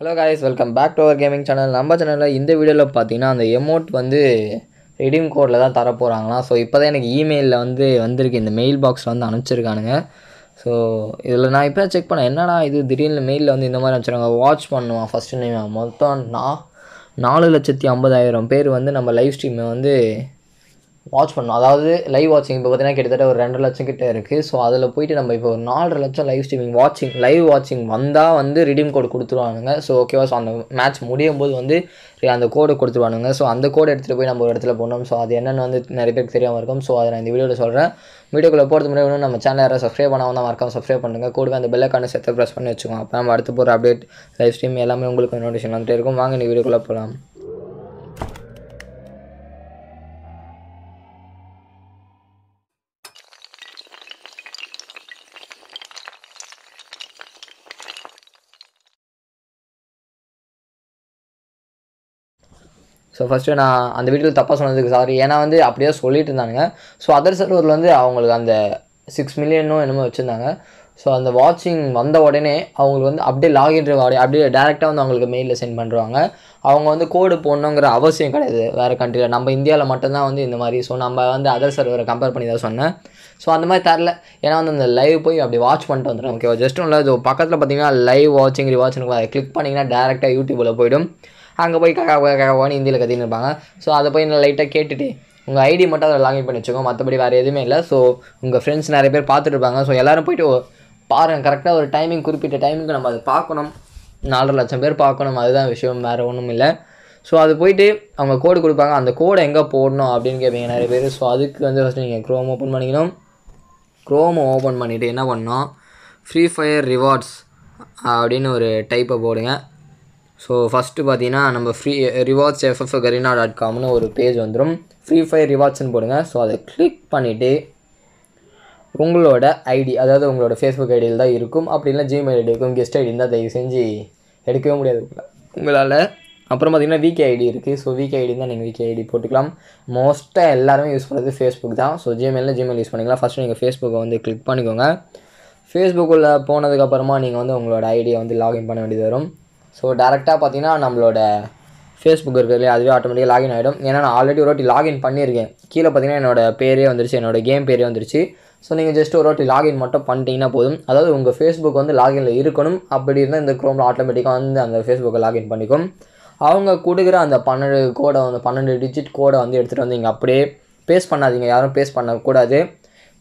hello guys welcome back to our gaming channel நம்ம சேனலில் இந்த வீடியோவில் பார்த்தீங்கன்னா அந்த எமௌண்ட் வந்து ரெடீம் கோடில் தான் தரப்போகிறாங்களா ஸோ இப்போ தான் எனக்கு இமெயிலில் வந்து வந்திருக்கு இந்த மெயில் பாக்ஸில் வந்து அனுப்பிச்சிருக்கானுங்க ஸோ இதில் நான் இப்போ செக் பண்ணேன் என்னடா இது திடீர்னு மெயிலில் வந்து இந்த மாதிரி அனுப்பிச்சிருக்காங்க வாட்ச் பண்ணுவான் ஃபஸ்ட்டு நேம் மொத்தம் நான் நாலு லட்சத்தி ஐம்பதாயிரம் பேர் வந்து நம்ம லைவ் ஸ்ட்ரீமை வந்து வாட்ச் பண்ணணும் அதாவது லைவ் வாட்சிங் இப்போ பார்த்தீங்கன்னா கிட்டத்தட்ட ஒரு ரெண்டரை லட்சம் கிட்டே இருக்குது ஸோ அதில் போயிட்டு நம்ம இப்போ ஒரு நாலரை லட்சம் லைவ் ஸ்ட்ரீமிங் வாட்சிங் லைவ் வாட்சிங் வந்தால் வந்து ரிடீம் கோடு கொடுத்துருவானுங்க ஸோ ஓகேவா ஸோ அந்த மேட்ச் முடியும் போது வந்து அந்த கோடு கொடுத்துருவானுங்க ஸோ அந்த கோடு எடுத்துகிட்டு போய் நம்ம ஒரு இடத்துல போடணும் ஸோ அது என்னென்னு வந்து நிறைய பேருக்கு தெரியாமல் இருக்கும் ஸோ அதை நான் இந்த வீடியோவில் சொல்கிறேன் வீடியோக்குள்ளே போகிறது முன்னாடி இன்னும் நம்ம சேனல் யாரும் சப்ஸ்கிரைப் பண்ணாமல் தான் மறக்காம சப்ஸ்கிரைப் பண்ணுங்கள் கூடவே அந்த பெல்லைக்கான செத்தை ப்ரெஸ் பண்ணி வச்சுக்கோங்க அப்போ நம்ம அடுத்து போகிற அப்டேட் லைவ் ஸ்ட்ரீம் எல்லாமே உங்களுக்கு நோட்டிஃபிகேஷன் வந்துட்டு இருக்கும் வாங்க இந்த வீடியோக்குள்ளே போகலாம் ஸோ ஃபஸ்ட்டு நான் அந்த வீட்டில் தப்பாக சொன்னதுக்கு சாரி ஏன்னா வந்து அப்படியே சொல்லிட்டு இருந்தானுங்க ஸோ அதர் சர்வரில் வந்து அவங்களுக்கு அந்த சிக்ஸ் மில்லியனும் என்னமோ வச்சுருந்தாங்க ஸோ அந்த வாட்சிங் வந்த உடனே அவங்களுக்கு வந்து அப்படியே லாகின் உடனே அப்படியே டேரெக்டாக வந்து அவங்களுக்கு மெயிலில் சென்ட் பண்ணுறாங்க அவங்க வந்து கோடு போடணுங்கிற அவசியம் கிடையாது வேறு கண்ட்ரியில் நம்ம இந்தியாவில் மட்டும்தான் வந்து இந்த மாதிரி ஸோ நம்ம வந்து அதர் சர்வரை கம்பேர் பண்ணி தான் சொன்னேன் ஸோ அந்த மாதிரி தரல ஏன்னா வந்து அந்த லைவ் போய் அப்படி வாட்ச் பண்ணிட்டு வந்துடும் ஓகேவா ஜஸ்ட் ஒன்றும் பக்கத்தில் பார்த்தீங்கன்னா லைவ் வாட்சிங் ரிவாட்சிங் கிளிக் பண்ணிங்கன்னா டேரெக்டாக யூடியூப்பில் போய்டும் அங்கே போய் கக கவான்னு ஹிந்தியில் கத்தின்னு இருப்பாங்க ஸோ அதை போய் நான் லைட்டாக கேட்டுட்டு உங்கள் ஐடி மட்டும் அதை லாகின் பண்ணி வச்சுக்கோங்க மற்றபடி வேறு எதுவுமே இல்லை ஸோ உங்கள் ஃப்ரெண்ட்ஸ் நிறைய பேர் பார்த்துட்டு இருப்பாங்க ஸோ எல்லோரும் போய்ட்டு பாருங்கள் கரெக்டாக ஒரு டைமிங் குறிப்பிட்ட டைமிங்க்கு நம்ம அதை பார்க்கணும் நாலரை லட்சம் பேர் பார்க்கணும் அதுதான் விஷயம் வேறு ஒன்றும் இல்லை ஸோ அது போயிட்டு அவங்க கோடு கொடுப்பாங்க அந்த கோடை எங்கே போடணும் அப்படின்னு கேட்பீங்க நிறைய பேர் ஸோ அதுக்கு வந்து ஃபஸ்ட்டு நீங்கள் க்ரோம் ஓப்பன் பண்ணிக்கணும் க்ரோம் ஓப்பன் பண்ணிவிட்டு என்ன பண்ணோம் ஃப்ரீ ஃபயர் ரிவார்ட்ஸ் அப்படின்னு ஒரு டைப்பை போடுங்க ஸோ ஃபஸ்ட்டு பார்த்தீங்கன்னா நம்ம free rewards FF Garena dot காம்னு ஒரு பேஜ் வந்துடும் ஃப்ரீ ஃபயர் ரிவார்ட்ஸ்னு போடுங்க ஸோ அதை கிளிக் பண்ணிவிட்டு உங்களோட ஐடி அதாவது உங்களோட ஃபேஸ்புக் ஐடியில் தான் இருக்கும் அப்படி இல்லை ஜிமெயில் ஐடி இருக்கும் கெஸ்ட் ஐடி இருந்தால் தயவு செஞ்சு எடுக்கவே முடியாது உங்களால் அப்புறம் பார்த்திங்கன்னா வீகே ஐடி இருக்குது ஸோ வீகே ஐடி தான் நீங்கள் வீகே ஐடி போட்டுக்கலாம் மோஸ்ட்டாக எல்லாருமே யூஸ் பண்ணுறது ஃபேஸ்புக் தான் ஸோ ஜிமெயிலில் ஜிமெயில் யூஸ் பண்ணிக்கலாம் ஃபஸ்ட்டு நீங்கள் ஃபேஸ்புக்கை வந்து கிளிக் பண்ணிக்கோங்க ஃபேஸ்புக்கில் போனதுக்கப்புறமா நீங்கள் வந்து உங்களோட ஐடியை வந்து லாகின் பண்ண வேண்டியது வரும் ஸோ டேரெக்டாக பார்த்தீங்கன்னா நம்மளோட ஃபேஸ்புக் இருக்கிறதுலே அதுவே ஆட்டோமேட்டிக்காக லாகின் ஆகிடும் ஏன்னா நான் ஆல்ரெடி ஒரு வாட்டி லாகின் பண்ணியிருக்கேன் கீழே பார்த்தீங்கன்னா என்னோடய பேரே வந்துருச்சு என்னோட கேம் பேரே வந்துருச்சு ஸோ நீங்கள் ஜஸ்ட் ஒரு வாட்டி லாகின் மட்டும் பண்ணிட்டீங்கன்னா போதும் அதாவது உங்கள் ஃபேஸ்புக் வந்து லாகினில் இருக்கணும் அப்படி இருந்தால் இந்த க்ரோமில் ஆட்டோமேட்டிக்காக வந்து அந்த ஃபேஸ்புக்கை லாகின் பண்ணிக்கும் அவங்க கொடுக்குற அந்த பன்னெண்டு கோடை வந்து பன்னெண்டு டிஜிட் கோடை வந்து எடுத்துகிட்டு வந்து இங்கே அப்படியே பேஸ் பண்ணாதீங்க யாரும் பேஸ் பண்ணக்கூடாது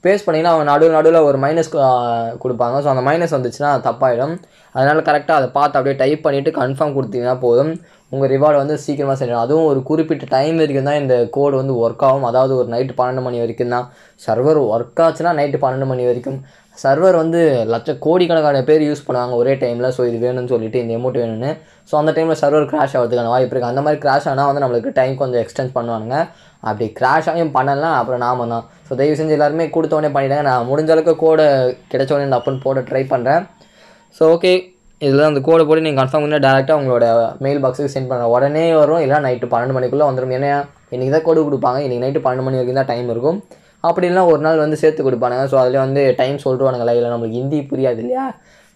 ஸ்பேஸ் பண்ணிங்கன்னா அவங்க நடுவில் நடுவில் ஒரு மைனஸ் கொடுப்பாங்க ஸோ அந்த மைனஸ் வந்துச்சுன்னா தப்பாயிடும் அதனால் கரெக்டாக அதை பார்த்து அப்படியே டைப் பண்ணிவிட்டு கன்ஃபார்ம் கொடுத்தீங்கன்னா போதும் உங்கள் ரிவார்டு வந்து சீக்கிரமாக செய்யணும் அதுவும் ஒரு குறிப்பிட்ட டைம் வரைக்கும் தான் இந்த கோடு வந்து ஒர்க் ஆகும் அதாவது ஒரு நைட்டு பன்னெண்டு மணி வரைக்கும் தான் சர்வர் ஒர்க் ஆச்சுன்னா நைட்டு பன்னெண்டு மணி வரைக்கும் சர்வர் வந்து லட்ச கோடிக்கணக்கான பேர் யூஸ் பண்ணுவாங்க ஒரே டைமில் ஸோ இது வேணும்னு சொல்லிட்டு இந்த எமௌண்ட் வேணும்னு ஸோ அந்த டைமில் சர்வர் கிராஷ் ஆகிறதுக்கான வாய்ப்பு இருக்குது அந்த மாதிரி கிராஷ் ஆனால் வந்து நம்மளுக்கு டைம் கொஞ்சம் எக்ஸ்டென்ட் பண்ணுவானுங்க அப்படி கிராஷ் ஆகியும் பண்ணலாம் அப்புறம் நாம தான் ஸோ தயவு செஞ்சு எல்லாருமே கொடுத்தோடனே பண்ணிவிடுங்க நான் முடிஞ்ச அளவுக்கு கோடை கிடைச்சோடனே நான் அப்புறம் போட ட்ரை பண்ணுறேன் ஸோ ஓகே இதில் அந்த கோடை போட்டு நீங்கள் கன்ஃபார்ம் பண்ணி டேரெக்டாக உங்களோட மெயில் பாக்ஸுக்கு சென்ட் பண்ணுற உடனே வரும் இல்லை நைட்டு பன்னெண்டு மணிக்குள்ளே வந்துடும் ஏன்னா இன்றைக்கி தான் கோடு கொடுப்பாங்க இன்றைக்கி நைட்டு பன்னெண்டு மணி வரைக்கும் தான் டைம் இருக்கும் அப்படின்லாம் ஒரு நாள் வந்து சேர்த்து கொடுப்பானுங்க ஸோ அதிலே வந்து டைம் சொல்லிடுவானுங்க லைவில் நம்மளுக்கு ஹிந்தி புரியாது இல்லையா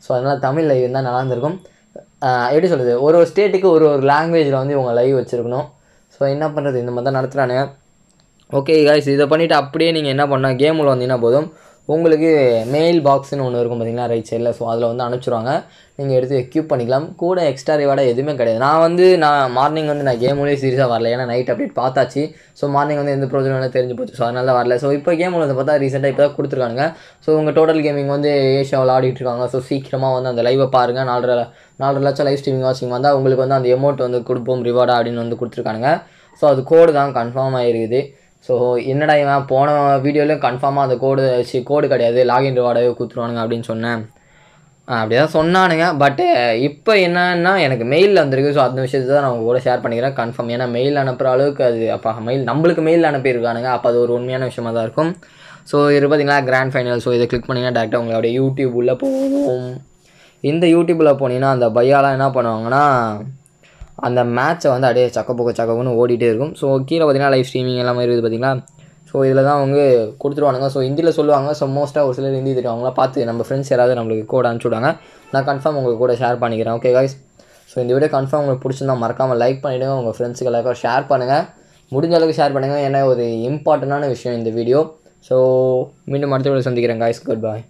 ஸோ அதனால் தமிழ் லைவ் தான் நல்லா இருந்திருக்கும் எப்படி சொல்கிறது ஒரு ஒரு ஸ்டேட்டுக்கு ஒரு ஒரு லாங்குவேஜில் வந்து இவங்க லைவ் வச்சுருக்கணும் ஸோ என்ன பண்ணுறது இந்த மாதிரி தான் நடத்துகிறானுங்க ஓகே காய்ஸ் இதை பண்ணிவிட்டு அப்படியே நீங்கள் என்ன பண்ணால் கேமில் வந்தீங்கன்னா போதும் உங்களுக்கு மெயில் பாக்ஸ்னு ஒன்று இருக்கும் பார்த்திங்கன்னா ரைட் சைடில் ஸோ அதில் வந்து அனுப்பிச்சிருவாங்க நீங்கள் எடுத்து எக்யூப் பண்ணிக்கலாம் கூட எக்ஸ்ட்ரா ரிவார்டாக எதுவுமே கிடையாது நான் வந்து நான் மார்னிங் வந்து நான் கேமோடய சீரியஸாக வரல ஏன்னா நைட் அப்டேட் பார்த்தாச்சு ஸோ மார்னிங் வந்து எந்த ப்ரோஜனம் தெரிஞ்சு போச்சு ஸோ அதனால வரல ஸோ இப்போ கேம் உள்ளதை பார்த்தா ரீசெண்டாக இப்போ தான் கொடுத்துருக்காங்க ஸோ உங்கள் டோட்டல் கேமிங் வந்து ஏஷியாவில் ஆடிட்டுருக்காங்க இருக்காங்க ஸோ சீக்கிரமாக வந்து அந்த லைவை பாருங்கள் நாலரை நாலரை லட்சம் லைவ் ஸ்ட்ரீமிங் வாட்சிங் வந்தால் உங்களுக்கு வந்து அந்த எமௌண்ட் வந்து கொடுப்போம் ரிவார்டாக அப்படின்னு வந்து கொடுத்துருக்காங்க ஸோ அது கோடு தான் கன்ஃபார்ம் ஆகிருக்குது ஸோ என்னடா இவன் போன வீடியோலையும் கன்ஃபார்மாக அந்த கோடு சி கோடு கிடையாது லாகின் ரிவார்டாகவே கொடுத்துருவானுங்க அப்படின்னு சொன்னேன் அப்படி தான் சொன்னானுங்க பட்டு இப்போ என்னன்னா எனக்கு மெயிலில் வந்திருக்கு ஸோ அந்த விஷயத்தை தான் நான் உங்கள் கூட ஷேர் பண்ணிக்கிறேன் கன்ஃபார்ம் ஏன்னா மெயில் அனுப்புகிற அளவுக்கு அது அப்போ மெயில் நம்மளுக்கு மெயில் அனுப்பியிருக்கானுங்க அப்போ அது ஒரு உண்மையான விஷயமாக தான் இருக்கும் ஸோ இது பார்த்தீங்களா கிராண்ட் ஃபைனல் ஸோ இதை கிளிக் பண்ணிங்கன்னா டேரெக்டாக உங்களுடைய யூடியூப் உள்ளே போகும் இந்த யூடியூப்பில் போனீங்கன்னா அந்த பையாலாம் என்ன பண்ணுவாங்கன்னா அந்த மேட்ச்சை வந்து அப்படியே சக்கப்போக்க சக்கப்புன்னு ஓடிட்டே இருக்கும் ஸோ கீழே பார்த்திங்கன்னா லைவ் ஸ்ட்ரீமிங் எல்லாமே இருக்குது பார்த்திங்களா ஸோ இதில் தான் அவங்க கொடுத்துருவானுங்க ஸோ ஹிந்தியில் சொல்லுவாங்க ஸோ மோஸ்ட்டாக ஒரு சிலர் ஹிந்தி தெரியும் பார்த்து நம்ம ஃப்ரெண்ட்ஸ் யாராவது நம்மளுக்கு கூட அனுப்பிச்சுடுவாங்க நான் கன்ஃபார்ம் உங்கள் கூட ஷேர் பண்ணிக்கிறேன் ஓகே காய்ஸ் ஸோ இந்த வீடியோ கன்ஃபார்ம் உங்களுக்கு பிடிச்சிருந்தா மறக்காமல் லைக் பண்ணிவிடுங்க உங்கள் ஃப்ரெண்ட்ஸுக்கு எல்லாருக்கும் ஷேர் பண்ணுங்கள் முடிஞ்ச அளவுக்கு ஷேர் பண்ணுங்கள் ஏன்னா ஒரு இம்பார்ட்டண்டான விஷயம் இந்த வீடியோ ஸோ மீண்டும் அடுத்த வீடியோ சந்திக்கிறேன் காய்ஸ் குட் பாய்